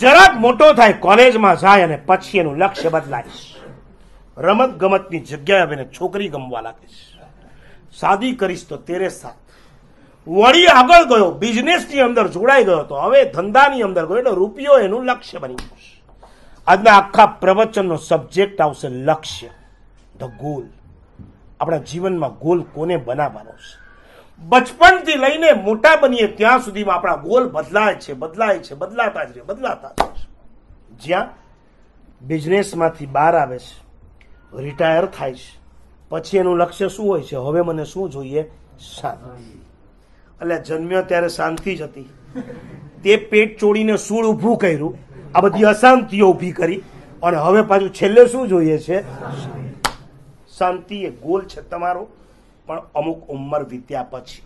જરાક મોટો થાય કોલેજમાં જાય અને પછી એનું લક્ષ્ય બદલાઈશ રમત ગમતની જગ્યાએ આવીને છોકરી ગમવા લાગીશ શાદી કરીશ તો તેરે સાથ વળી આગળ ગયો બિઝનેસની અંદર જોડાઈ ગયો તો હવે ધંધાની અંદર ગયો એટલે રૂપિયો એનું લક્ષ્ય બની ગયું આજના આખા પ્રવચનનો સબ્જેક્ટ આવશે લક્ષ્ય ધ ગોલ આપણા જીવનમાં ગોલ કોને બનાવવાનો છે બચપણથી લઈને મોટા બનીએ ત્યાં સુધીમાં આપણા ગોલ બદલાય છે બદલાય છે બદલાતા જ રહે બદલાતા જ રહે જ્યાં બિઝનેસમાંથી બહાર આવે છે રિટાયર થાય છે પછી એનું લક્ષ્ય શું હોય છે હવે મને શું જોઈએ શાંતિ એટલે જન્મ્યો ત્યારે શાંતિ જ હતી તે પેટ ચોડીને સૂળ ઊભું કર્યું આ બધી અશાંતિઓ ઊભી કરી અને હવે પાછું છેલ્લે શું જોઈએ છે શાંતિ એ ગોલ છે તમારો પણ અમુક ઉંમર વીત્યા પછી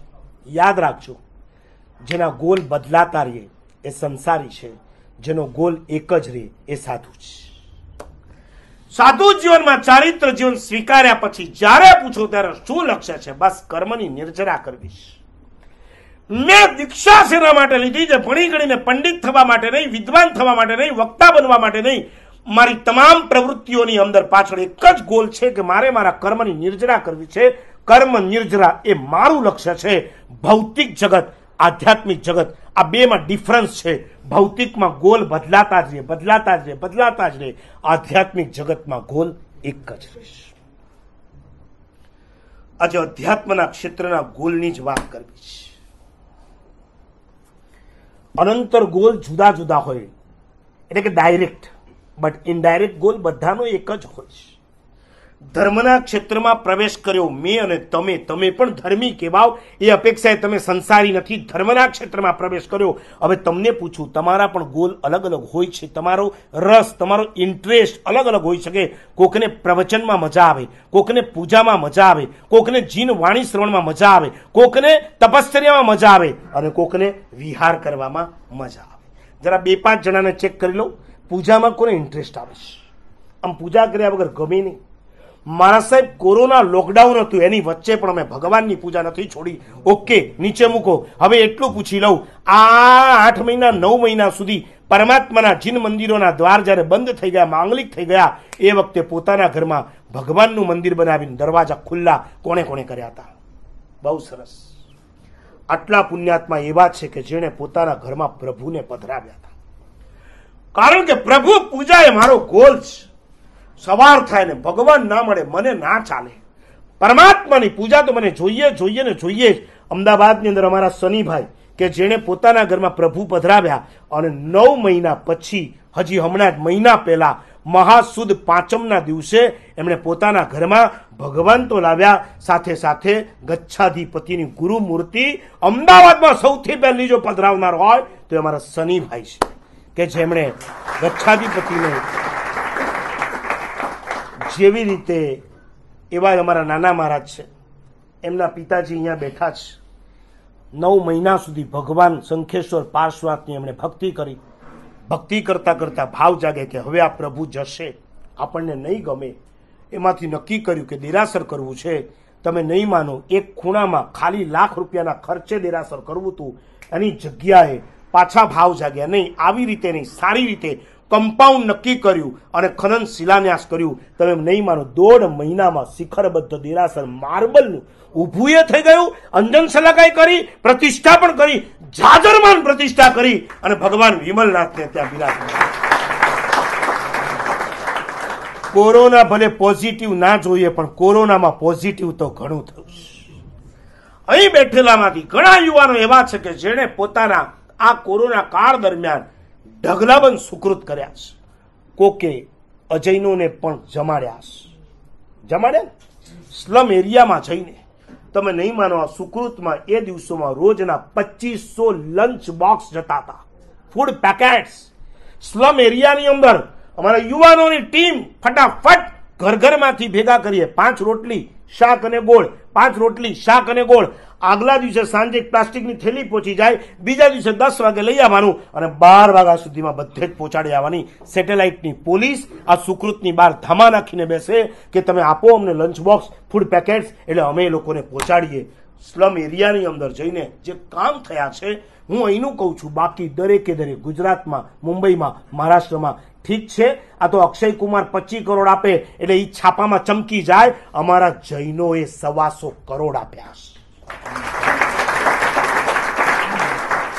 યાદ રાખજો જેના ગોલ બદલાતા રહે એ સંસારી છે જેનો ગોલ એક જ રહે એ સાધુ છે સાધુ જીવનમાં ચારિત્ર જીવન સ્વીકાર્યા પછી જ્યારે પૂછો ત્યારે શું લક્ષ્ય છે બસ કર્મની નિર્જરા કરવી મેં દીક્ષા શેના માટે લીધી જે ભણી ગણીને પંડિત થવા માટે નહીં વિદ્વાન થવા માટે નહીં વક્તા બનવા માટે નહીં મારી તમામ પ્રવૃત્તિઓની અંદર પાછળ એક જ ગોલ છે કે મારે મારા કર્મની નિર્જરા કરવી છે કર્મ નિર્જરા એ મારું લક્ષ્ય છે ભૌતિક જગત આધ્યાત્મિક જગત આ બેમાં ડિફરન્સ છે ભૌતિકમાં ગોલ બદલાતા જ રહે બદલાતા જ રહે બદલાતા જ રહે આધ્યાત્મિક જગતમાં ગોલ એક જ રહેશે આજે અધ્યાત્મના ક્ષેત્રના ગોલની જ વાત કરવી છે અનંતર ગોલ જુદા જુદા હોય એટલે કે ડાયરેક્ટ બટ ઇનડાયરેક્ટ ગોલ બધાનો એક જ હોય છે ધર્મના ક્ષેત્રમાં પ્રવેશ કર્યો મેં અને તમે તમે પણ ધર્મી કહેવાઓ એ અપેક્ષાએ તમે સંસારી નથી ધર્મના ક્ષેત્રમાં પ્રવેશ કર્યો હવે તમને પૂછું તમારા પણ ગોલ અલગ અલગ હોય છે તમારો રસ તમારો ઇન્ટરેસ્ટ અલગ અલગ હોઈ શકે કોકને પ્રવચનમાં મજા આવે કોકને પૂજામાં મજા આવે કોકને જીન વાણી શ્રવણમાં મજા આવે કોકને તપશ્ચર્યામાં મજા આવે અને કોકને વિહાર કરવામાં મજા આવે જરા બે પાંચ જણાને ચેક કરી લો પૂજામાં કોને ઇન્ટરેસ્ટ આવે છે આમ પૂજા કર્યા વગર ગમે નહીં મારા સાહેબ કોરોના લોકડાઉન હતું એની વચ્ચે પણ અમે ભગવાનની પૂજા નથી છોડી ઓકે નીચે મૂકો હવે એટલું પૂછી લઉં આ આઠ મહિના નવ મહિના સુધી પરમાત્માના જીન મંદિરોના દ્વાર જ્યારે બંધ થઈ ગયા માંગલિક થઈ ગયા એ વખતે પોતાના ઘરમાં ભગવાનનું મંદિર બનાવીને દરવાજા ખુલ્લા કોણે કોણે કર્યા હતા બહુ સરસ આટલા પુણ્યાત્મા એવા છે કે જેણે પોતાના ઘરમાં પ્રભુને પધરાવ્યા હતા કારણ કે પ્રભુ પૂજા એ મારો ગોલ છે સવાર થાય ને ભગવાન ના મળે મને ના ચાલે પરમાત્માની પૂજા તો મને જોઈએ જોઈએ ને જોઈએ જ અમદાવાદની અંદર અમારા શનિભાઈ કે જેણે પોતાના ઘરમાં પ્રભુ પધરાવ્યા અને નવ મહિના પછી હજી હમણાં જ મહિના પહેલાં મહાસુદ પાંચમના દિવસે એમણે પોતાના ઘરમાં ભગવાન તો લાવ્યા સાથે સાથે ગચ્છાધિપતિની ગુરુ મૂર્તિ અમદાવાદમાં સૌથી પહેલી જો પધરાવનાર હોય તો એ અમારા શનિભાઈ છે કે જેમણે ગચ્છાધિપતિને જેવી રીતે એવા અમારા નાના મહારાજ છે એમના પિતાજી અહીંયા બેઠા છે નવ મહિના સુધી ભગવાન શંખેશ્વર પાર્શ્વનાથની એમણે ભક્તિ કરી ભક્તિ કરતાં કરતાં ભાવ જાગે કે હવે આ પ્રભુ જશે આપણને નહીં ગમે એમાંથી નક્કી કર્યું કે દેરાસર કરવું છે તમે નહીં માનો એક ખૂણામાં ખાલી લાખ રૂપિયાના ખર્ચે દેરાસર કરવું હતું એની જગ્યાએ પાછા ભાવ જાગ્યા નહીં આવી રીતે નહીં સારી રીતે કમ્પાઉન્ડ નક્કી કર્યું અને ખનન શિલાન્યાસ કર્યું તમે નહીં માનો દોઢ મહિનામાં શિખરબદ્ધ દેરાસર માર્બલનું ઊભું એ થઈ ગયું અંજન સલાકાઈ કરી પ્રતિષ્ઠા પણ કરી જાજરમાન પ્રતિષ્ઠા કરી અને ભગવાન વિમલનાથને ત્યાં બિરાજ કોરોના ભલે પોઝિટિવ ના જોઈએ પણ કોરોનામાં પોઝિટિવ તો ઘણું થયું અહીં બેઠેલામાંથી ઘણા યુવાનો એવા છે કે જેણે પોતાના આ કોરોના કાળ દરમિયાન ઢગલાબંધ સુકૃત કર્યા છે કોકે અજૈનોને પણ જમાડ્યા છે જમાડ્યા સ્લમ એરિયામાં જઈને તમે નહીં માનો આ સુકૃતમાં એ દિવસોમાં રોજના પચીસો લંચ બોક્સ જતા હતા ફૂડ પેકેટ્સ સ્લમ એરિયાની અંદર અમારા યુવાનોની ટીમ ફટાફટ ઘર ઘરમાંથી ભેગા કરીએ પાંચ રોટલી શાક અને ગોળ પાંચ રોટલી શાક અને ગોળ આગલા દિવસે સાંજે પ્લાસ્ટિકની થેલી પહોંચી જાય બીજા દિવસે દસ વાગે લઈ આવવાનું અને બાર વાગ્યા સુધીમાં બધે જ પહોંચાડી આવવાની સેટેલાઇટની પોલીસ આ સુકૃતની બહાર ધમા નાખીને બેસે કે તમે આપો અમને લંચ બોક્સ ફૂડ પેકેટ્સ એટલે અમે એ લોકોને પહોંચાડીએ સ્લમ એરિયાની અંદર જઈને જે કામ થયા છે હું અહીંનું કહું છું બાકી દરેકે દરેક ગુજરાતમાં મુંબઈમાં મહારાષ્ટ્રમાં ઠીક છે આ તો અક્ષય કુમાર પચીસ કરોડ આપે એટલે એ છાપામાં ચમકી જાય અમારા જૈનોએ સવાસો કરોડ આપ્યા છે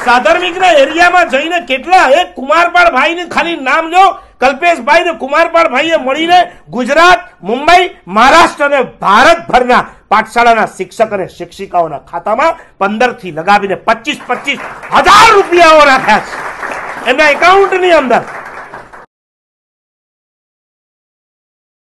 સાધર્મિકના એરિયામાં જઈને કેટલા એ કુમારપાળ ભાઈને ખાલી નામ લો કલ્પેશભાઈ ને કુમારપાળ ભાઈએ મળીને ગુજરાત મુંબઈ મહારાષ્ટ્ર અને ભારતભરના પાઠશાળાના શિક્ષક અને શિક્ષિકાઓના ખાતામાં પંદર થી લગાવીને પચીસ પચીસ હજાર રૂપિયાઓ રાખ્યા છે એમના એકાઉન્ટની અંદર